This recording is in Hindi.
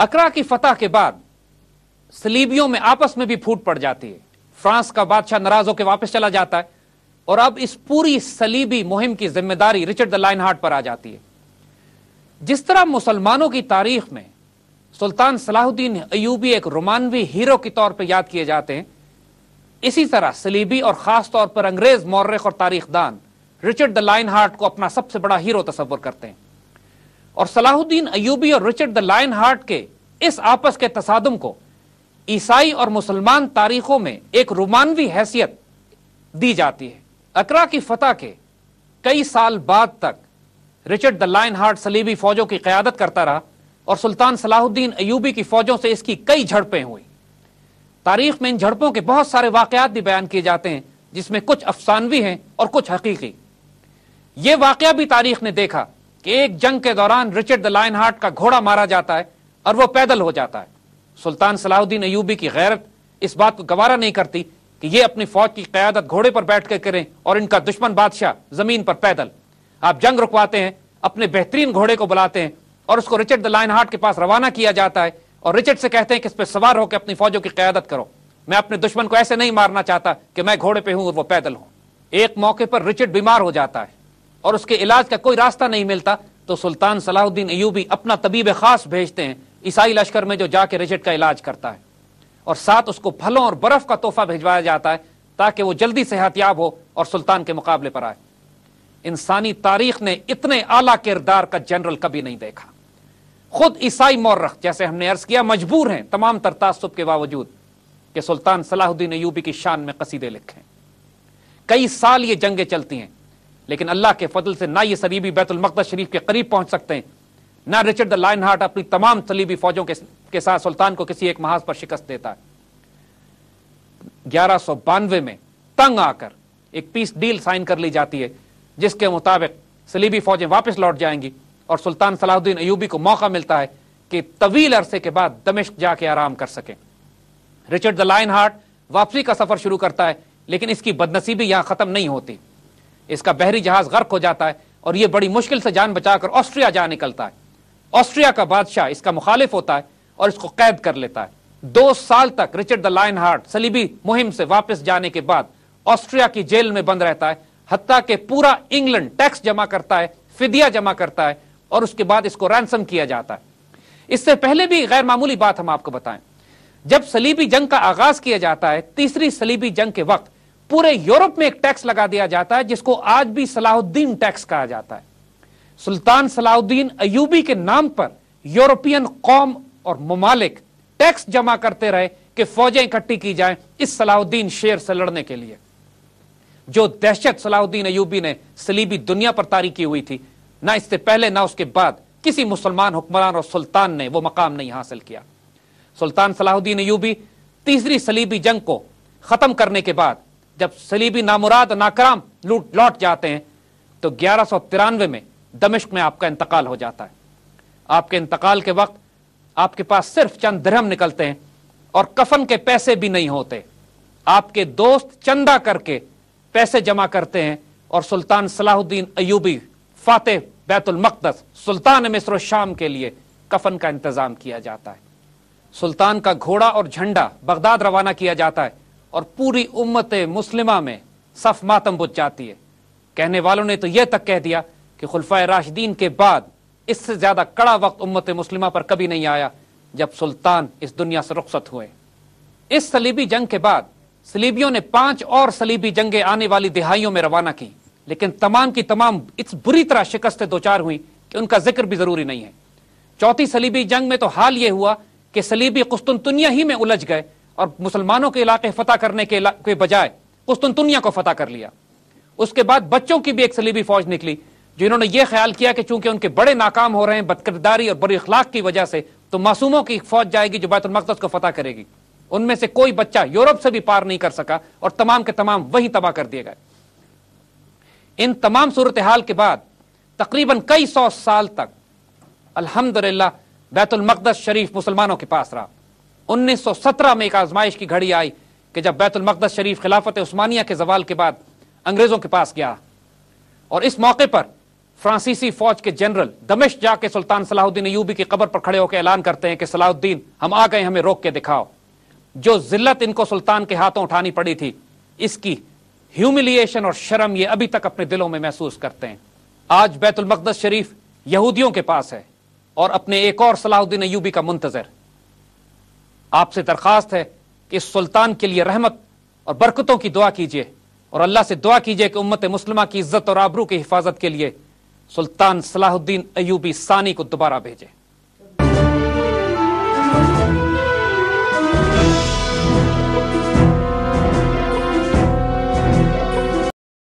अकरा की फतह के बाद सलीबियों में आपस में भी फूट पड़ जाती है फ्रांस का बादशाह नाराज होकर वापस चला जाता है और अब इस पूरी सलीबी मुहिम की जिम्मेदारी रिचर्ड द लाइन हार्ट पर आ जाती है जिस तरह मुसलमानों की तारीख में सुल्तान सलाहुद्दीन अयूबी एक रोमानवी हीरो के तौर पर याद किए जाते हैं इसी तरह सलीबी और खास तौर पर अंग्रेज मौरख और तारीखदान रिचर्ड द लाइन हार्ट को अपना सबसे बड़ा हीरो तस्वर करते हैं और सलाहुद्दीन अयूबी और रिचर्ड द लाइन हार्ट के इस आपस के तसादम को ईसाई और मुसलमान तारीखों में एक रोमानवी हैसियत दी जाती है अकरा की फतह के कई साल बाद तक रिचर्ड द लाइन हार्ट सलीबी फौजों की क्यादत करता रहा और सुल्तान सलाहुद्दीन अयूबी की फौजों से इसकी कई झड़पें हुई तारीख में इन झड़पों के बहुत सारे वाकयात भी बयान किए जाते हैं जिसमें कुछ अफसानवी हैं और कुछ हकीकी ये वाकया भी तारीख ने देखा कि एक जंग के दौरान रिचर्ड द लाइन हार्ट का घोड़ा मारा जाता है और वो पैदल हो जाता है सुल्तान सलाउद्दीन अयूबी की गैरत इस बात को गवारा नहीं करती कि ये अपनी फौज की क्यादत घोड़े पर बैठ कर करें और इनका दुश्मन बादशाह जमीन पर पैदल आप जंग रुकवाते हैं अपने बेहतरीन घोड़े को बुलाते हैं और उसको रिचर्ड द लाइन हार्ट के पास रवाना किया जाता है और रिचर्ड से कहते हैं कि इस पर सवार होकर अपनी फौजों की क्यादत करो मैं अपने दुश्मन को ऐसे नहीं मारना चाहता कि मैं घोड़े पे हूं और वो पैदल हूं एक मौके पर रिचर्ड बीमार हो जाता है और उसके इलाज का कोई रास्ता नहीं मिलता तो सुल्तान सलाहुद्दीन अयूबी अपना तबीब खास भेजते हैं ईसाई लश्कर में जो जाके रिजट का इलाज करता है और साथ उसको फलों और बर्फ का तोहफा भिजवाया जाता है ताकि वो जल्दी सेहतियाब हो और सुल्तान के मुकाबले पर आए इंसानी तारीख ने इतने आला किरदार का जनरल कभी नहीं देखा खुद ईसाई मौरख जैसे हमने अर्ज किया मजबूर हैं तमाम तरतासुब के बावजूद कि सुल्तान सलाहुद्दीन अयूबी की शान में कसीदे लिखें कई साल ये जंगें चलती हैं लेकिन अल्लाह के फजल से ना ये सरीबी बैतुलमकद शरीफ के करीब पहुंच सकते हैं ना रिचर्ड द लाइन हार्ट अपनी तमाम सलीबी फौजों के, के साथ सुल्तान को किसी एक महाज पर शिकस्त देता है ग्यारह में तंग आकर एक पीस डील साइन कर ली जाती है जिसके मुताबिक सलीबी फौजें वापस लौट जाएंगी और सुल्तान सलाहुद्दीन अयूबी को मौका मिलता है कि तवील अरसे के बाद दमिश्क जाके आराम कर सकें रिचर्ड द लाइन हार्ट वापसी का सफर शुरू करता है लेकिन इसकी बदनसीबी यहां खत्म नहीं होती इसका बहरी जहाज गर्क हो जाता है और यह बड़ी मुश्किल से जान बचाकर ऑस्ट्रिया जा निकलता है ऑस्ट्रिया का बादशाह इसका मुखालिफ होता है और इसको कैद कर लेता है दो साल तक रिचर्ड द लाइन हार्ट सलीबी मुहिम से वापस जाने के बाद ऑस्ट्रिया की जेल में बंद रहता है हत्या के पूरा इंग्लैंड टैक्स जमा करता है फिदिया जमा करता है और उसके बाद इसको रैंसम किया जाता है इससे पहले भी गैर मामूली बात हम आपको बताएं जब सलीबी जंग का आगाज किया जाता है तीसरी सलीबी जंग के वक्त पूरे यूरोप में एक टैक्स लगा दिया जाता है जिसको आज भी सलाहुद्दीन टैक्स कहा जाता है सुल्तान सलाहुद्दीन अयूबी के नाम पर यूरोपियन कौम और ममालिक टैक्स जमा करते रहे कि फौजें इकट्ठी की जाएं इस सलाहुद्दीन शेर से लड़ने के लिए जो दहशत सलाहुद्दीन अयूबी ने सलीबी दुनिया पर तारी की हुई थी ना इससे पहले ना उसके बाद किसी मुसलमान हुक्मरान और सुल्तान ने वो मकाम नहीं हासिल किया सुल्तान सलाहुद्दीन अयूबी तीसरी सलीबी जंग को खत्म करने के बाद जब सलीबी नामुराद नाकराम लूट लौट जाते हैं तो ग्यारह में दमिश्क में आपका इंतकाल हो जाता है आपके इंतकाल के वक्त आपके पास सिर्फ चंद धर्म निकलते हैं और कफन के पैसे भी नहीं होते आपके दोस्त चंदा करके पैसे जमा करते हैं और सुल्तान सलाहुद्दीन अयूबी फातेह मकदस सुल्तान मिस्र शाम के लिए कफन का इंतजाम किया जाता है सुल्तान का घोड़ा और झंडा बगदाद रवाना किया जाता है और पूरी उम्मत मुस्लिमा में सफ मातम बुझ जाती है कहने वालों ने तो यह तक कह दिया कि खुलफा राशिदीन के बाद इससे ज्यादा कड़ा वक्त उम्मत मुस्लिमा पर कभी नहीं आया जब सुल्तान इस दुनिया से रुखसत हुए इस सलीबी जंग के बाद सलीबियों ने पांच और सलीबी जंगें आने वाली दिहाइयों में रवाना की लेकिन तमाम की तमाम इस बुरी तरह शिकस्त दो चार हुई कि उनका जिक्र भी जरूरी नहीं है चौथी सलीबी जंग में तो हाल यह हुआ कि सलीबी कुस्तुनतुनिया ही में उलझ गए और मुसलमानों के इलाके फतह करने के, के बजाय कुस्तुनतुनिया को फतह कर लिया उसके बाद बच्चों की भी एक सलीबी फौज निकली जिन्होंने यह ख्याल किया कि चूंकि उनके बड़े नाकाम हो रहे हैं बदकरदारी और बुरी अखलाक की वजह से तो मासूमों की फौज जाएगी जो बैतुलमकदस को फतह करेगी उनमें से कोई बच्चा यूरोप से भी पार नहीं कर सका और तमाम के तमाम वही तबाह कर दिए गए इन तमाम सूरत हाल के बाद तकरीबन कई सौ साल तक अल्हम्दुलिल्लाह बैतुलमकदस शरीफ मुसलमानों के पास रहा 1917 में एक आजमाइश की घड़ी आई कि जब मकदस शरीफ खिलाफत उस्मानिया के जवाल के बाद अंग्रेजों के पास गया और इस मौके पर फ्रांसीसी फौज के जनरल दमिश जाके सुल्तान सलाहुद्दीन यूबी की कबर पर खड़े होकर ऐलान करते हैं कि सलाहुद्दीन हम आ गए हमें रोक के दिखाओ जो जिल्लत इनको सुल्तान के हाथों उठानी पड़ी थी इसकी ह्यूमिलिएशन और शर्म ये अभी तक अपने दिलों में महसूस करते हैं आज बैतुलमकदस शरीफ यहूदियों के पास है और अपने एक और सलाहुद्दीन यूबी का मुंतजर आपसे दरख्वास्त है कि इस सुल्तान के लिए रहमत और बरकतों की दुआ कीजिए और अल्लाह से दुआ कीजिए कि उम्मत मुस्लिमा की इज्जत और आबरू की हिफाजत के लिए सुल्तान सलाहुद्दीन अयूबी सानी को दोबारा भेजें